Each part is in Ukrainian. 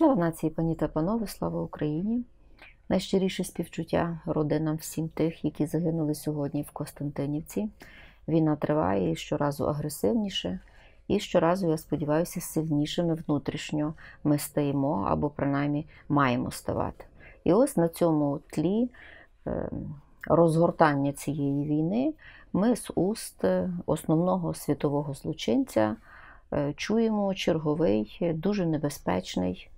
Слава нації, пані та панове, слава Україні! Найщиріше співчуття родинам всім тих, які загинули сьогодні в Костянтинівці. Війна триває і щоразу агресивніше, і щоразу, я сподіваюся, сильнішими внутрішньо ми стаємо або принаймні маємо ставати. І ось на цьому тлі е, розгортання цієї війни ми з уст е, основного світового злочинця е, чуємо черговий, дуже небезпечний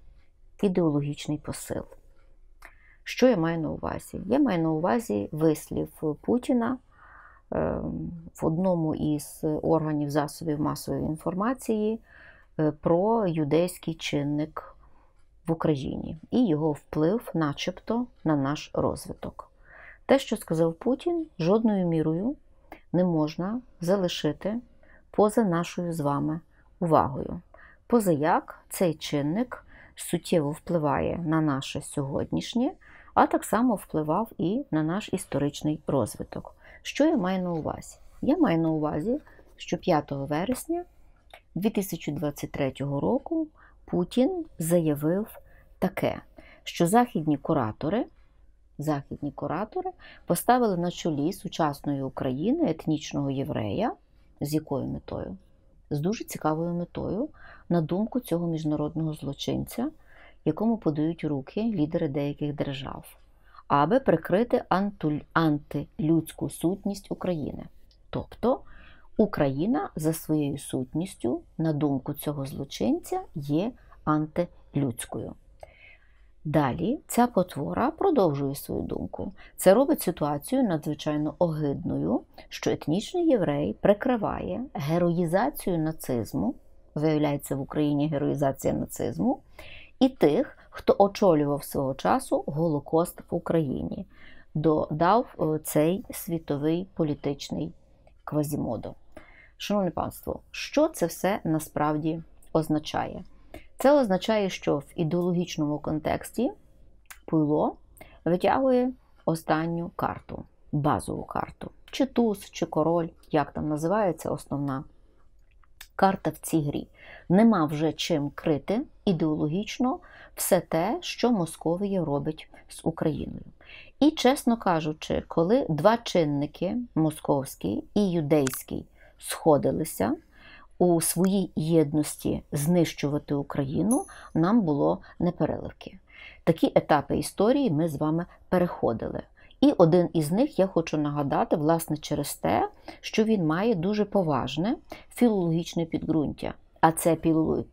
ідеологічний посил. Що я маю на увазі? Я маю на увазі вислів Путіна ем, в одному із органів засобів масової інформації е, про юдейський чинник в Україні і його вплив, начебто, на наш розвиток. Те, що сказав Путін, жодною мірою не можна залишити поза нашою з вами увагою. Позаяк цей чинник суттєво впливає на наше сьогоднішнє, а так само впливав і на наш історичний розвиток. Що я маю на увазі? Я маю на увазі, що 5 вересня 2023 року Путін заявив таке, що західні куратори. Західні куратори поставили на чолі сучасної України етнічного єврея, з якою метою з дуже цікавою метою, на думку цього міжнародного злочинця, якому подають руки лідери деяких держав, аби прикрити антилюдську сутність України. Тобто Україна за своєю сутністю, на думку цього злочинця, є антилюдською. Далі ця потвора продовжує свою думку. Це робить ситуацію надзвичайно огидною, що етнічний єврей прикриває героїзацію нацизму, виявляється в Україні героїзація нацизму, і тих, хто очолював свого часу Голокост в Україні, додав е, цей світовий політичний квазімодо. Шановне панство, що це все насправді означає? Це означає, що в ідеологічному контексті пуйло витягує останню карту, базову карту. Чи туз, чи король, як там називається основна карта в цій грі. Нема вже чим крити ідеологічно все те, що Московія робить з Україною. І, чесно кажучи, коли два чинники московський і юдейський сходилися у своїй єдності знищувати Україну нам було непереливки. Такі етапи історії ми з вами переходили. І один із них я хочу нагадати, власне, через те, що він має дуже поважне філологічне підґрунтя. А це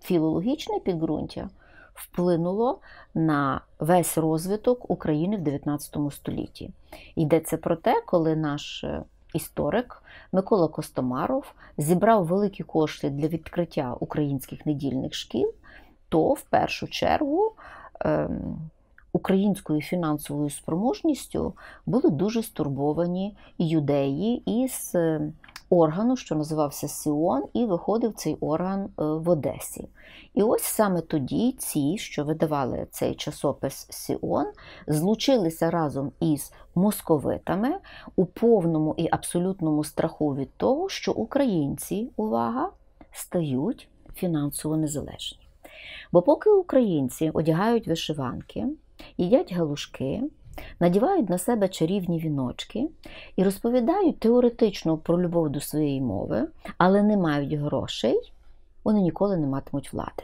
філологічне підґрунтя вплинуло на весь розвиток України в 19 столітті. Йдеться про те, коли наш е, історик Микола Костомаров зібрав великі кошти для відкриття українських недільних шкіл, то в першу чергу. Ем, українською фінансовою спроможністю були дуже стурбовані юдеї із е, органу, що називався Сіон, і виходив цей орган е, в Одесі. І ось саме тоді ці, що видавали цей часопис Сіон, злучилися разом із московитами у повному і абсолютному страху від того, що українці, увага, стають фінансово незалежні. Бо поки українці одягають вишиванки, їдять галушки, надівають на себе чарівні віночки і розповідають теоретично про любов до своєї мови, але не мають грошей, вони ніколи не матимуть влади.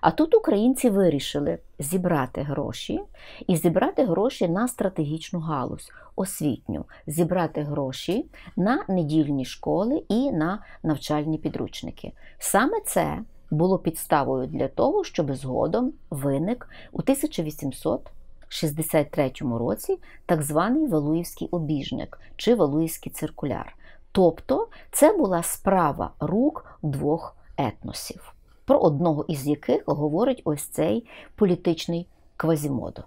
А тут українці вирішили зібрати гроші і зібрати гроші на стратегічну галузь, освітню, зібрати гроші на недільні школи і на навчальні підручники. Саме це було підставою для того, щоб згодом виник у 1863 році так званий Валуївський обіжник чи Валуївський циркуляр. Тобто це була справа рук двох етносів, про одного із яких говорить ось цей політичний квазімодо.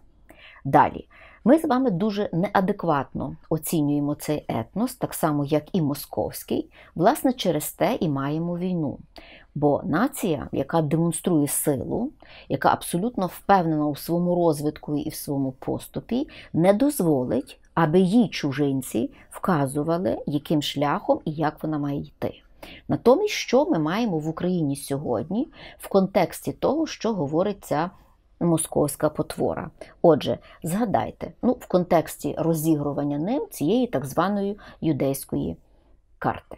Далі. Ми з вами дуже неадекватно оцінюємо цей етнос, так само як і московський, власне, через те і маємо війну. Бо нація, яка демонструє силу, яка абсолютно впевнена у своєму розвитку і в своєму поступі, не дозволить, аби її чужинці вказували, яким шляхом і як вона має йти. Натомість, що ми маємо в Україні сьогодні в контексті того, що говорить ця московська потвора. Отже, згадайте, ну, в контексті розігрування ним цієї так званої юдейської карти.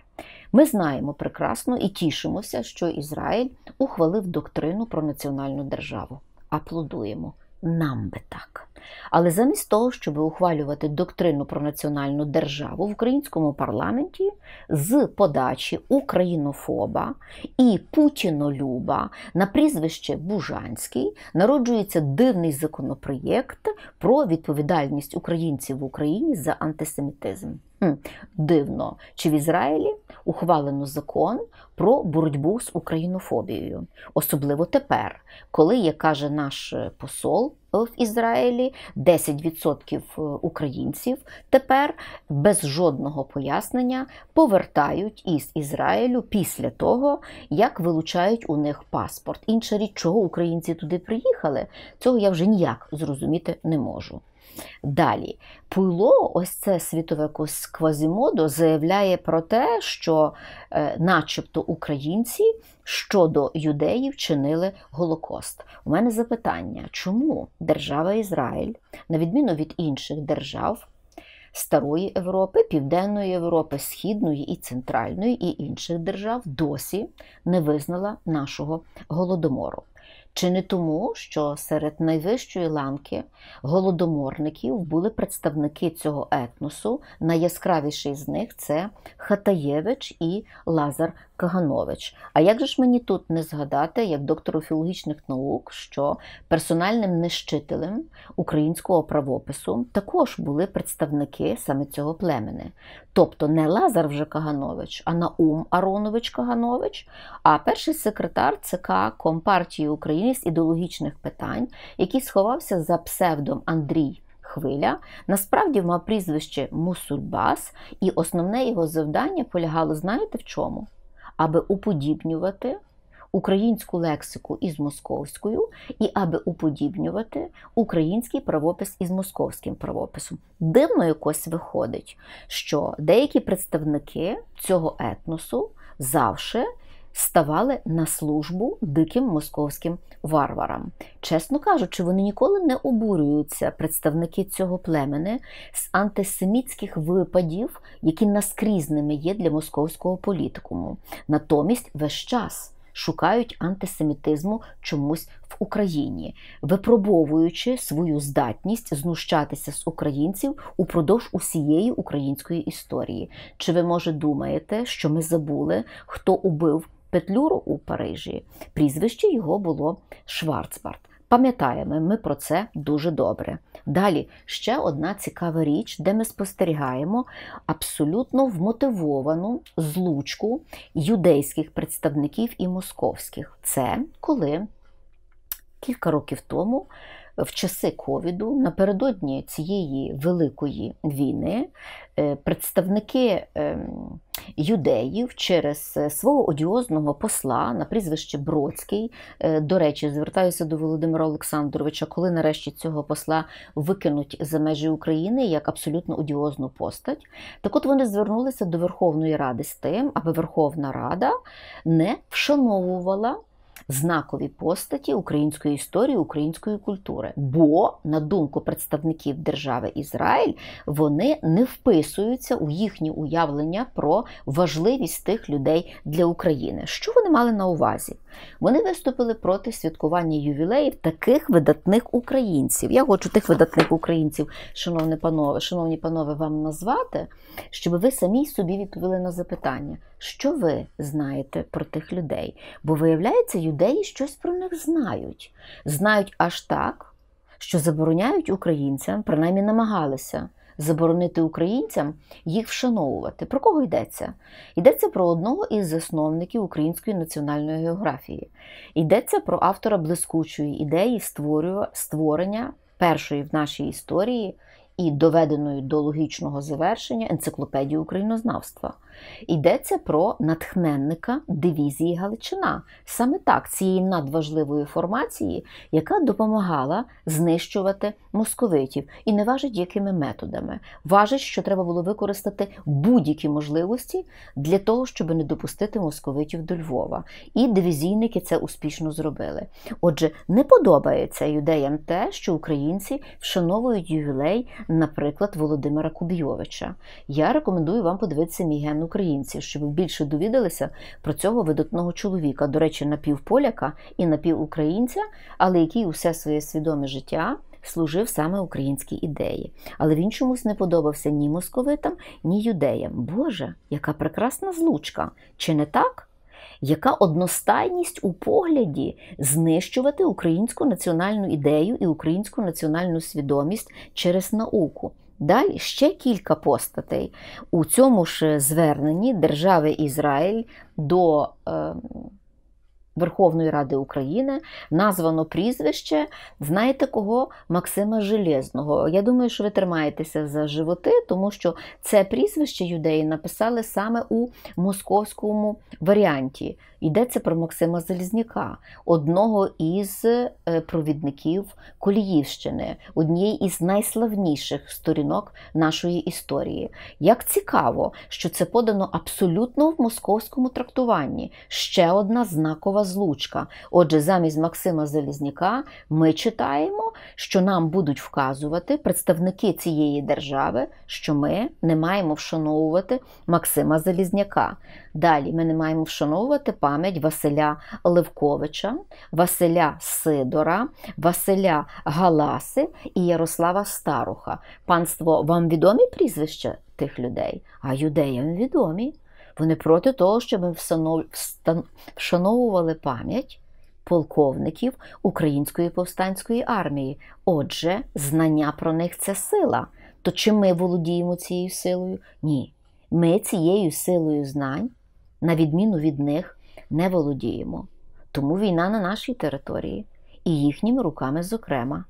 Ми знаємо прекрасно і тішимося, що Ізраїль ухвалив доктрину про національну державу. Аплодуємо нам би так. Але замість того, щоб ухвалювати доктрину про національну державу в українському парламенті з подачі українофоба і путінолюба на прізвище Бужанський народжується дивний законопроєкт про відповідальність українців в Україні за антисемітизм. Дивно, чи в Ізраїлі ухвалено закон про боротьбу з українофобією, особливо тепер, коли, як каже наш е, посол в Ізраїлі, 10% е, українців тепер без жодного пояснення повертають із Ізраїлю після того, як вилучають у них паспорт. Інша річ, чого українці туди приїхали, цього я вже ніяк зрозуміти не можу. Далі, Пуйло, ось це світове квазімодо, заявляє про те, що, е, начебто, українці щодо юдеїв чинили Голокост. У мене запитання, чому держава Ізраїль, на відміну від інших держав, Старої Європи, Південної Європи, Східної і Центральної і інших держав досі не визнала нашого голодомору. Чи не тому, що серед найвищої ланки голодоморників були представники цього етносу, найяскравіший з них це Хатаєвич і Лазар Каганович. А як же ж мені тут не згадати, як доктору філологічних наук, що персональним нищителем українського правопису також були представники саме цього племени? Тобто не Лазар вже Каганович, а Наум Аронович Каганович, а перший секретар ЦК Компартії України з ідеологічних питань, який сховався за псевдом Андрій. Хвиля насправді мав прізвище Мусульбас, і основне його завдання полягало, знаєте в чому? Аби уподібнювати українську лексику із московською, і аби уподібнювати український правопис із московським правописом. Дивно якось виходить, що деякі представники цього етносу завше ставали на службу диким московським варварам. Чесно кажучи, вони ніколи не обурюються, представники цього племени, з антисемітських випадів, які наскрізними є для московського політикуму. Натомість весь час. Шукають антисемітизму чомусь в Україні, випробовуючи свою здатність знущатися з українців упродовж усієї української історії. Чи ви може думаєте, що ми забули, хто убив Петлюру у Парижі. Прізвище його було Шварцбарт. Пам'ятаємо ми про це дуже добре. Далі ще одна цікава річ, де ми спостерігаємо абсолютно вмотивовану злучку юдейських представників і московських. Це коли кілька років тому в часи ковіду, напередодні цієї великої війни, е, представники ем, юдеїв через е, свого одіозного посла на прізвище Бродський. Е, до речі, звертаюся до Володимира Олександровича, коли нарешті цього посла викинуть за межі України як абсолютно одіозну постать. Так от вони звернулися до Верховної Ради з тим, аби Верховна Рада не вшановувала знакові постаті української історії, української культури. Бо, на думку представників держави Ізраїль, вони не вписуються у їхні уявлення про важливість тих людей для України. Що вони мали на увазі? Вони виступили проти святкування ювілеїв таких видатних українців. Я хочу тих видатних українців, шановні панове, шановні панове, вам назвати, щоб ви самі собі відповіли на запитання що ви знаєте про тих людей. Бо, виявляється, юдеї щось про них знають. Знають аж так, що забороняють українцям, принаймні намагалися заборонити українцям їх вшановувати. Про кого йдеться? Йдеться про одного із засновників української національної географії. Йдеться про автора блискучої ідеї створення першої в нашій історії. І доведеною до логічного завершення енциклопедії українознавства. Йдеться про натхненника дивізії Галичина, саме так цієї надважливої формації, яка допомагала знищувати московитів і не важить якими методами. Важить, що треба було використати будь-які можливості для того, щоб не допустити московитів до Львова. І дивізійники це успішно зробили. Отже, не подобається юдеям те, що українці вшановують ювілей, наприклад, Володимира Кубйовича. Я рекомендую вам подивитися Мігену українці, щоб більше довідалися про цього видатного чоловіка, до речі, напівполяка і напівукраїнця, але який усе своє свідоме життя. Служив саме українській ідеї, але він чомусь не подобався ні московитам, ні юдеям. Боже, яка прекрасна злучка! Чи не так? Яка одностайність у погляді знищувати українську національну ідею і українську національну свідомість через науку? Далі ще кілька постатей у цьому ж зверненні держави Ізраїль до е, Верховної Ради України названо прізвище, знаєте кого? Максима Железного. Я думаю, що ви тримаєтеся за животи, тому що це прізвище юдеї написали саме у московському варіанті Йдеться про Максима Залізняка, одного із е, провідників Коліївщини, однієї із найславніших сторінок нашої історії. Як цікаво, що це подано абсолютно в московському трактуванні ще одна знакова злучка. Отже, замість Максима Залізняка ми читаємо, що нам будуть вказувати представники цієї держави, що ми не маємо вшановувати Максима Залізняка. Далі ми не маємо вшановувати пам'ять Василя Левковича, Василя Сидора, Василя Галаси і Ярослава Старуха. Панство, вам відомі прізвища тих людей? А юдеям відомі. Вони проти того, щоб ми вшановували пам'ять полковників Української повстанської армії. Отже, знання про них це сила. То чи ми володіємо цією силою? Ні. Ми цією силою знань на відміну від них, не володіємо. Тому війна на нашій території і їхніми руками, зокрема,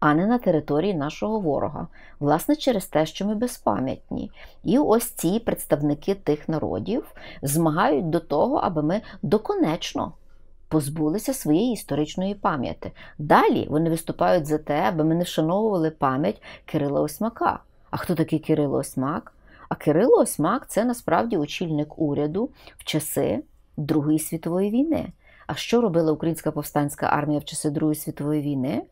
а не на території нашого ворога, власне, через те, що ми безпам'ятні. І ось ці представники тих народів змагають до того, аби ми доконечно. Позбулися своєї історичної пам'яті. Далі вони виступають за те, аби ми не вшановували пам'ять Кирила Осьмака. А хто такий Кирило Осьмак? А Кирило Осьмак це насправді очільник уряду в часи Другої світової війни. А що робила Українська повстанська армія в часи Другої світової війни?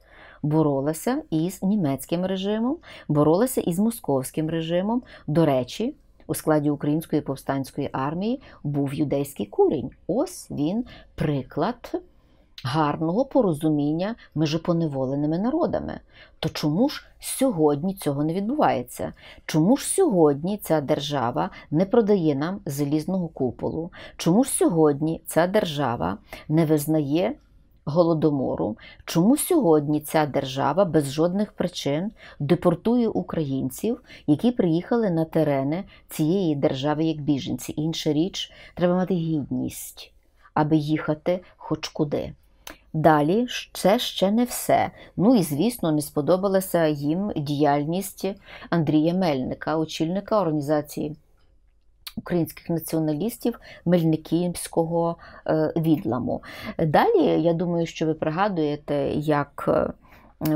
Боролася із німецьким режимом, боролася із московським режимом. До речі, у складі Української повстанської армії був юдейський курінь. Ось він приклад гарного порозуміння між поневоленими народами. То чому ж сьогодні цього не відбувається? Чому ж сьогодні ця держава не продає нам залізного куполу? Чому ж сьогодні ця держава не визнає? Голодомору, чому сьогодні ця держава без жодних причин депортує українців, які приїхали на терени цієї держави як біженці? Інша річ, треба мати гідність, аби їхати хоч куди. Далі це ще не все. Ну і, звісно, не сподобалася їм діяльність Андрія Мельника, очільника організації українських націоналістів Мельниківського е, відламу. Далі я думаю, що ви пригадуєте, як. Е,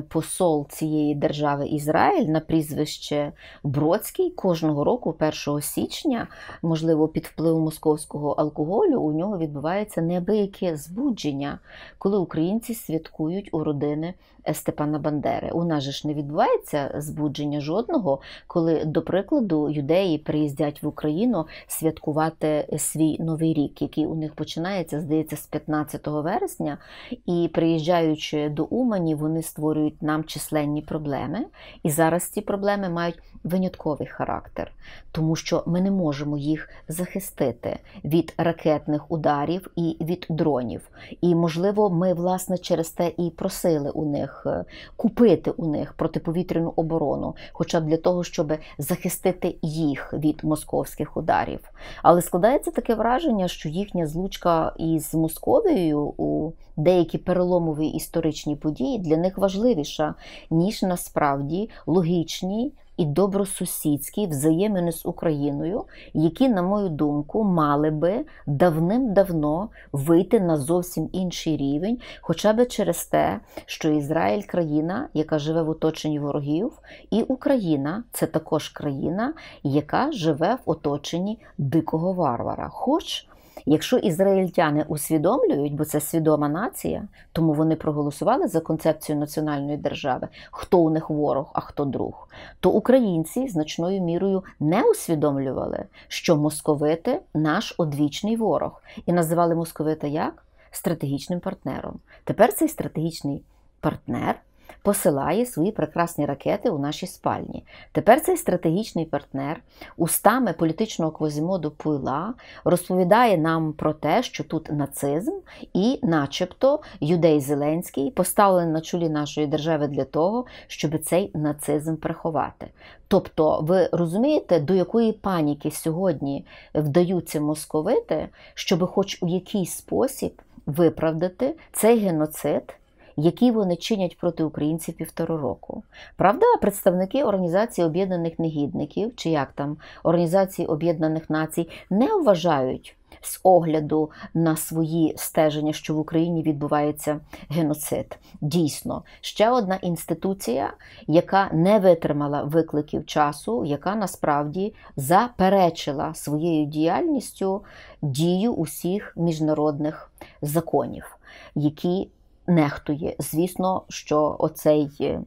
посол цієї держави Ізраїль на прізвище Бродський кожного року, 1 січня, можливо, під впливом московського алкоголю у нього відбувається неабияке збудження, коли українці святкують у родини Степана Бандери. У нас же ж не відбувається збудження жодного, коли, до прикладу, юдеї приїздять в Україну святкувати свій новий рік, який у них починається, здається, з 15 вересня. І приїжджаючи до Умані, вони створюють нам численні проблеми. І зараз ці проблеми мають винятковий характер, тому що ми не можемо їх захистити від ракетних ударів і від дронів. І, можливо, ми, власне, через те і просили у них їх е, купити у них протиповітряну оборону, хоча б для того, щоб захистити їх від московських ударів. Але складається таке враження, що їхня злучка із Московією у деякі переломові історичні події для них важливіша ніж насправді логічні і добросусідські взаємини з Україною, які, на мою думку, мали би давним-давно вийти на зовсім інший рівень, хоча б через те, що Ізраїль країна, яка живе в оточенні ворогів, і Україна це також країна, яка живе в оточенні дикого варвара. Хоч Якщо ізраїльтяни усвідомлюють, бо це свідома нація, тому вони проголосували за концепцію національної держави, хто у них ворог, а хто друг, то українці значною мірою не усвідомлювали, що московити наш одвічний ворог, і називали московита як стратегічним партнером. Тепер цей стратегічний партнер посилає свої прекрасні ракети у наші спальні. Тепер цей стратегічний партнер, устами політичного квазімоду Пуйла, розповідає нам про те, що тут нацизм, і, начебто, юдей Зеленський поставлений на чолі нашої держави для того, щоб цей нацизм приховати. Тобто, ви розумієте, до якої паніки сьогодні вдаються московити, щоб хоч у якийсь спосіб виправдати цей геноцид які вони чинять проти українців півтора року. Правда, представники Організації Об'єднаних Негідників чи як там Організації Об'єднаних Націй не вважають з огляду на свої стеження, що в Україні відбувається геноцид. Дійсно, ще одна інституція, яка не витримала викликів часу, яка насправді заперечила своєю діяльністю дію усіх міжнародних законів, які нехтує. Звісно, що оцей е,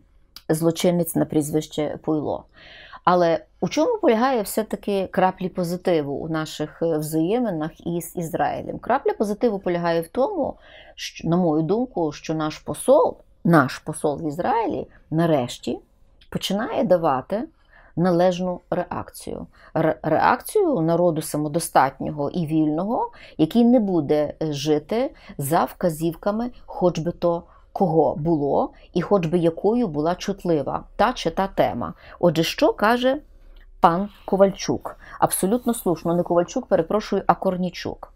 злочинець на прізвище пуйло. Але у чому полягає все-таки краплі позитиву у наших е, взаєминах із Ізраїлем? Крапля позитиву полягає в тому, що, на мою думку, що наш посол, наш посол в Ізраїлі, нарешті починає давати належну реакцію. Реакцію народу самодостатнього і вільного, який не буде е, жити за вказівками, хоч би то. Кого було, і хоч би якою була чутлива та чи та тема. Отже, що каже пан Ковальчук? Абсолютно слушно, не Ковальчук, перепрошую, а Корнічук.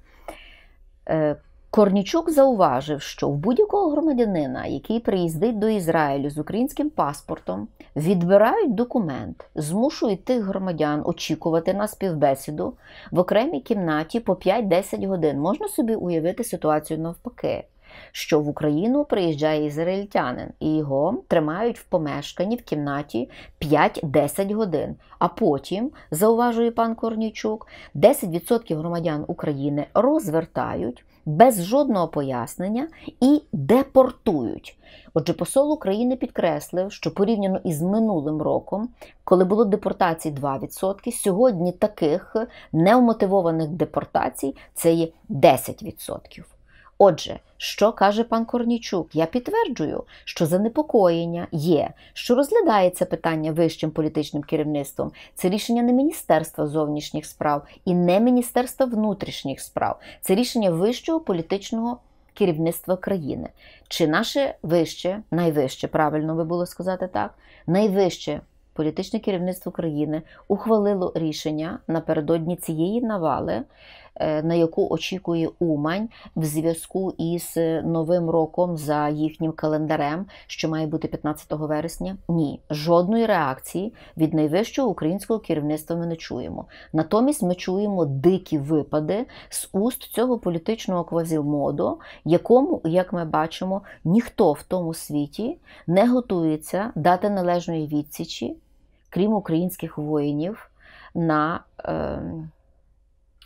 Е, Корнічук зауважив, що в будь-якого громадянина, який приїздить до Ізраїлю з українським паспортом, відбирають документ, змушують тих громадян очікувати на співбесіду в окремій кімнаті по 5-10 годин. Можна собі уявити ситуацію навпаки, що в Україну приїжджає ізраїльтянин і його тримають в помешканні в кімнаті 5-10 годин. А потім, зауважує пан Корнічук, 10% громадян України розвертають без жодного пояснення і депортують. Отже, посол України підкреслив, що порівняно із минулим роком, коли було депортацій 2%, сьогодні таких невмотивованих депортацій це є 10%. Отже, що каже пан Корнічук? Я підтверджую, що занепокоєння є, що розглядається питання вищим політичним керівництвом. Це рішення не Міністерства зовнішніх справ і не Міністерства внутрішніх справ. Це рішення вищого політичного керівництва країни. Чи наше вище, найвище, правильно би було сказати так, найвище. Політичне керівництво країни ухвалило рішення напередодні цієї навали Е, на яку очікує Умань в зв'язку із е, новим роком за їхнім календарем, що має бути 15 вересня? Ні, жодної реакції від найвищого українського керівництва ми не чуємо. Натомість ми чуємо дикі випади з уст цього політичного квазімоду, якому, як ми бачимо, ніхто в тому світі не готується дати належної відсічі, крім українських воїнів. на... Е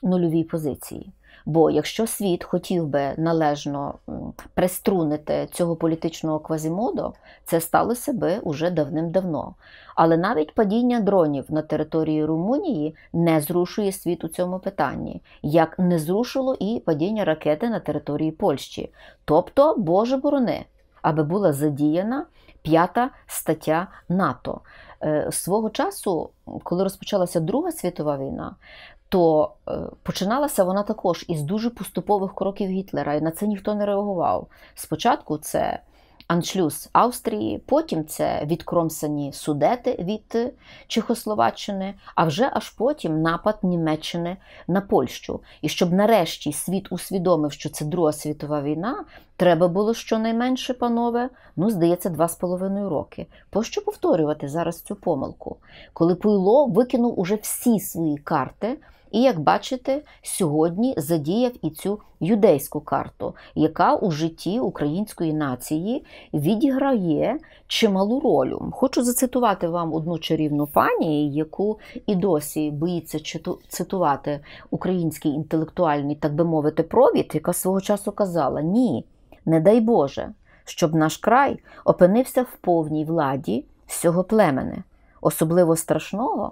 нульовій позиції. Бо якщо світ хотів би належно приструнити цього політичного квазімодо, це сталося би уже давним-давно. Але навіть падіння дронів на території Румунії не зрушує світ у цьому питанні, як не зрушило і падіння ракети на території Польщі. Тобто, Боже борони, аби була задіяна п'ята стаття НАТО. Е, свого часу, коли розпочалася Друга світова війна, то е, починалася вона також із дуже поступових кроків Гітлера, і на це ніхто не реагував. Спочатку це аншлюз Австрії, потім це відкромсані судети від Чехословаччини, а вже аж потім напад Німеччини на Польщу. І щоб нарешті світ усвідомив, що це Друга світова війна, треба було щонайменше, панове, ну, здається, два з половиною роки. Пощо повторювати зараз цю помилку? Коли Пуйло викинув уже всі свої карти. І як бачите, сьогодні задіяв і цю юдейську карту, яка у житті української нації відіграє чималу роль. Хочу зацитувати вам одну чарівну пані, яку і досі боїться цитувати український інтелектуальний, так би мовити, провід, яка свого часу казала: Ні, не дай Боже, щоб наш край опинився в повній владі всього племени, особливо страшного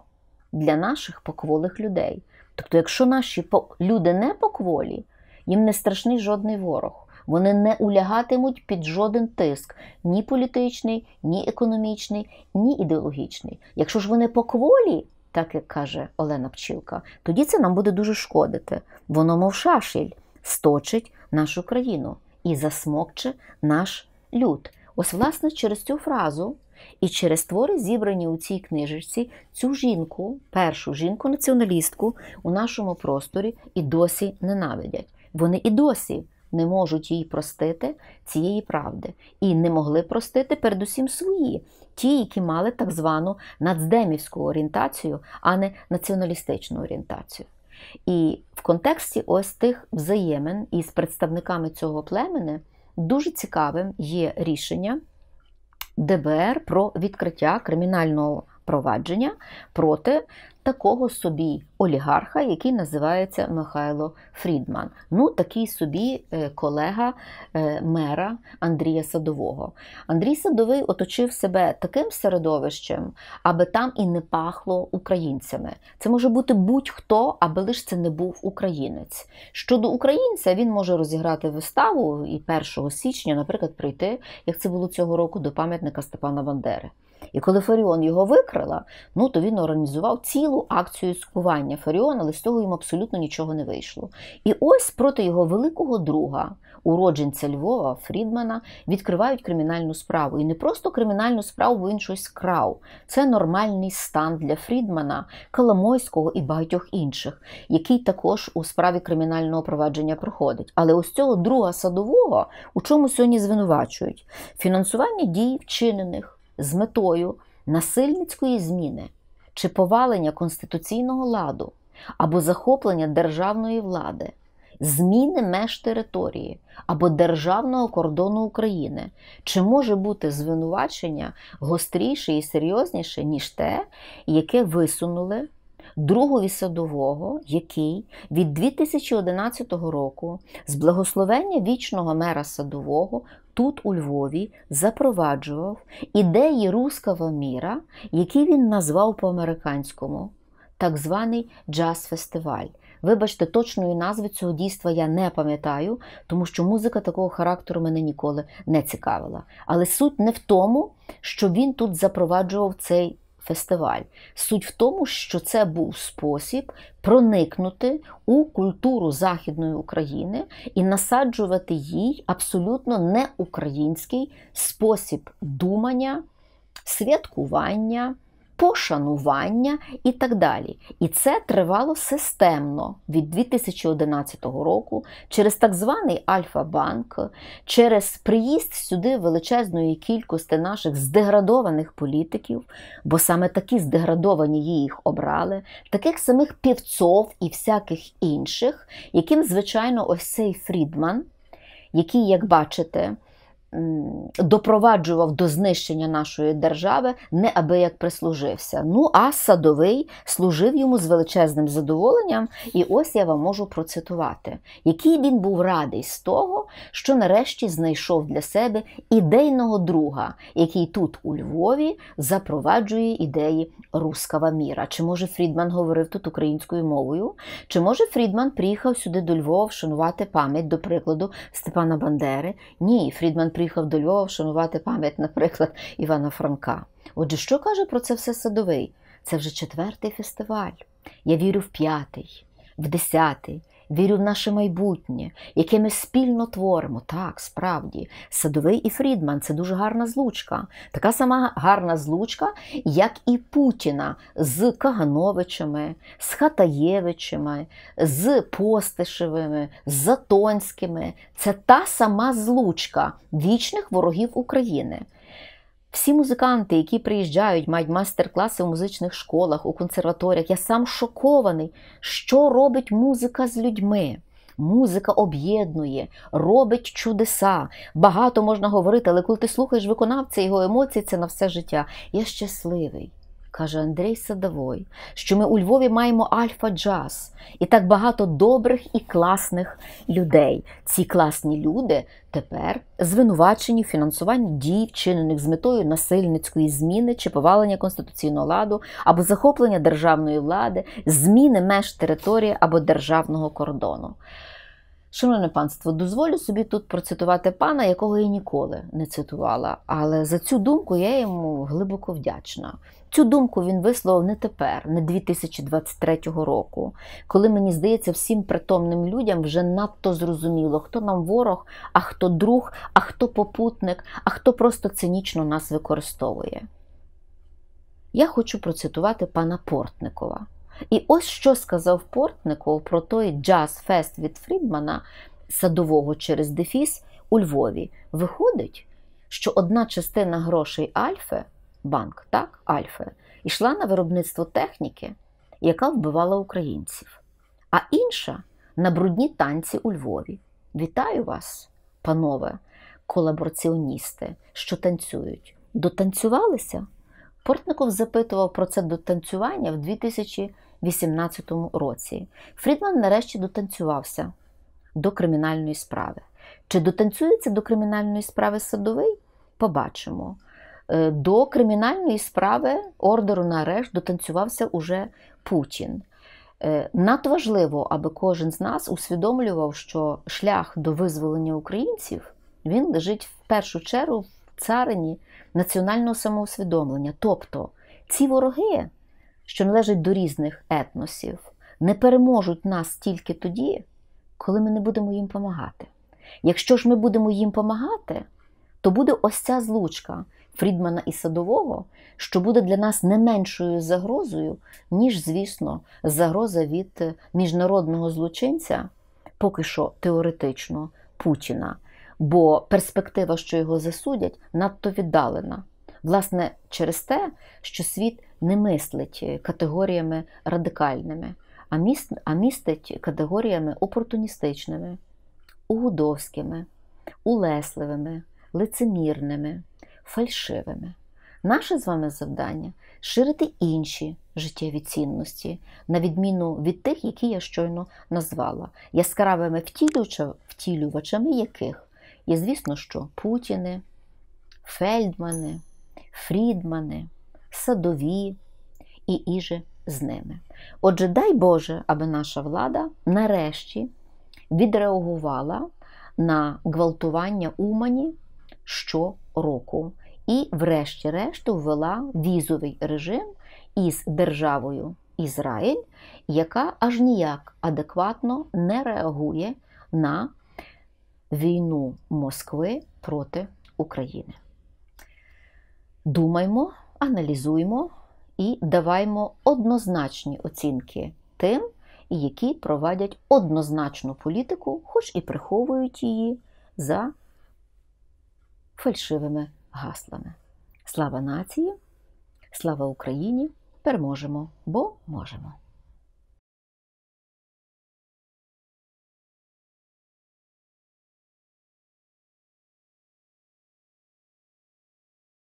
для наших покволих людей. Тобто, якщо наші люди не покволі, їм не страшний жодний ворог. Вони не улягатимуть під жоден тиск, ні політичний, ні економічний, ні ідеологічний. Якщо ж вони покволі, так як каже Олена Пчілка, тоді це нам буде дуже шкодити. Воно, мов шашель, сточить нашу країну і засмокче наш люд. Ось, власне, через цю фразу і через твори, зібрані у цій книжечці, цю жінку, першу жінку-націоналістку у нашому просторі і досі ненавидять. Вони і досі не можуть їй простити цієї правди, і не могли простити передусім свої, ті, які мали так звану нацдемівську орієнтацію, а не націоналістичну орієнтацію. І в контексті ось тих взаємин із представниками цього племени. Дуже цікавим є рішення ДБР про відкриття кримінального провадження проти такого собі олігарха, який називається Михайло Фрідман. Ну, такий собі е, колега е, мера Андрія Садового. Андрій Садовий оточив себе таким середовищем, аби там і не пахло українцями. Це може бути будь-хто, аби лише це не був українець. Щодо українця, він може розіграти виставу і 1 січня, наприклад, прийти, як це було цього року, до пам'ятника Степана Бандери. І коли Фаріон його викрила, ну то він організував цілу акцію цькування Фаріона, але з того їм абсолютно нічого не вийшло. І ось проти його великого друга, уродженця Львова, Фрідмана, відкривають кримінальну справу. І не просто кримінальну справу, бо він щось крав. Це нормальний стан для Фрідмана, Коломойського і багатьох інших, який також у справі кримінального провадження проходить. Але ось цього друга садового у чому сьогодні звинувачують фінансування дій вчинених з метою насильницької зміни чи повалення конституційного ладу або захоплення державної влади, зміни меж території або державного кордону України, чи може бути звинувачення гостріше і серйозніше, ніж те, яке висунули. Другові садового, який від 2011 року з благословення вічного мера садового тут, у Львові, запроваджував ідеї руского міра, які він назвав по-американському, так званий джаз-фестиваль. Вибачте, точної назви цього дійства я не пам'ятаю, тому що музика такого характеру мене ніколи не цікавила. Але суть не в тому, що він тут запроваджував цей фестиваль. Суть в тому, що це був спосіб проникнути у культуру Західної України і насаджувати їй абсолютно неукраїнський спосіб думання, святкування пошанування і так далі. І це тривало системно від 2011 року через так званий Альфа-банк, через приїзд сюди величезної кількості наших здеградованих політиків, бо саме такі здеградовані їх обрали, таких самих півцов і всяких інших, яким, звичайно, ось цей Фрідман, який, як бачите, допроваджував до знищення нашої держави, неабияк прислужився. Ну, а садовий служив йому з величезним задоволенням, і ось я вам можу процитувати, який він був радий з того, що нарешті знайшов для себе ідейного друга, який тут, у Львові, запроваджує ідеї руского міра. Чи може Фрідман говорив тут українською мовою? Чи може Фрідман приїхав сюди до Львова вшанувати пам'ять, до прикладу, Степана Бандери? Ні, Фрідман приїхав до Львова вшанувати пам'ять, наприклад, Івана Франка. Отже, що каже про це все садовий? Це вже четвертий фестиваль. Я вірю в п'ятий, в десятий вірю в наше майбутнє, яке ми спільно творимо. Так, справді, садовий і Фрідман це дуже гарна злучка. Така сама гарна злучка, як і Путіна з Кагановичами, з Хатаєвичами, з Постишевими, з Затонськими. Це та сама злучка вічних ворогів України. Всі музиканти, які приїжджають, мають майстер-класи у музичних школах, у консерваторіях. Я сам шокований, що робить музика з людьми. Музика об'єднує, робить чудеса. Багато можна говорити, але коли ти слухаєш виконавця, його емоції це на все життя. Я щасливий каже Андрій Садовой, що ми у Львові маємо альфа джаз і так багато добрих і класних людей. Ці класні люди тепер звинувачені в фінансуванні дій, вчинених з метою насильницької зміни чи повалення конституційного ладу або захоплення державної влади, зміни меж території або державного кордону. Шановне панство, дозволю собі тут процитувати пана, якого я ніколи не цитувала. Але за цю думку я йому глибоко вдячна. Цю думку він висловив не тепер, не 2023 року, коли мені здається, всім притомним людям вже надто зрозуміло, хто нам ворог, а хто друг, а хто попутник, а хто просто цинічно нас використовує. Я хочу процитувати пана Портникова. І ось що сказав Портников про той джаз-фест від Фрідмана, садового через Дефіс у Львові. Виходить, що одна частина грошей Альфи, банк, так, Альфи, йшла на виробництво техніки, яка вбивала українців, а інша на брудні танці у Львові. Вітаю вас, панове колабораціоністи, що танцюють. Дотанцювалися? Портников запитував про це дотанцювання в 2000 18 році. Фрідман нарешті дотанцювався до кримінальної справи. Чи дотанцюється до кримінальної справи садовий? Побачимо. Е, до кримінальної справи ордеру на арешт дотанцювався уже Путін. Е, надважливо, аби кожен з нас усвідомлював, що шлях до визволення українців він лежить в першу чергу в царині національного самоусвідомлення. Тобто ці вороги, що належать до різних етносів, не переможуть нас тільки тоді, коли ми не будемо їм допомагати. Якщо ж ми будемо їм помагати, то буде ось ця злучка Фрідмана і Садового, що буде для нас не меншою загрозою, ніж, звісно, загроза від міжнародного злочинця, поки що теоретично Путіна. Бо перспектива, що його засудять, надто віддалена. Власне, через те, що світ не мислить е, категоріями радикальними, а містить категоріями опортуністичними, угудовськими, улесливими, лицемірними, фальшивими. Наше з вами завдання ширити інші життєві цінності, на відміну від тих, які я щойно назвала, яскравими втілювачами яких є, звісно, що Путіни, Фельдмани, Фрідмани садові і іже з ними. Отже, дай Боже, аби наша влада нарешті відреагувала на гвалтування Умані щороку і, врешті-решт, ввела візовий режим із державою Ізраїль, яка аж ніяк адекватно не реагує на війну Москви проти України. Думаймо аналізуємо і даваймо однозначні оцінки тим, які проводять однозначну політику, хоч і приховують її за фальшивими гаслами. Слава нації, слава Україні! Переможемо, бо можемо!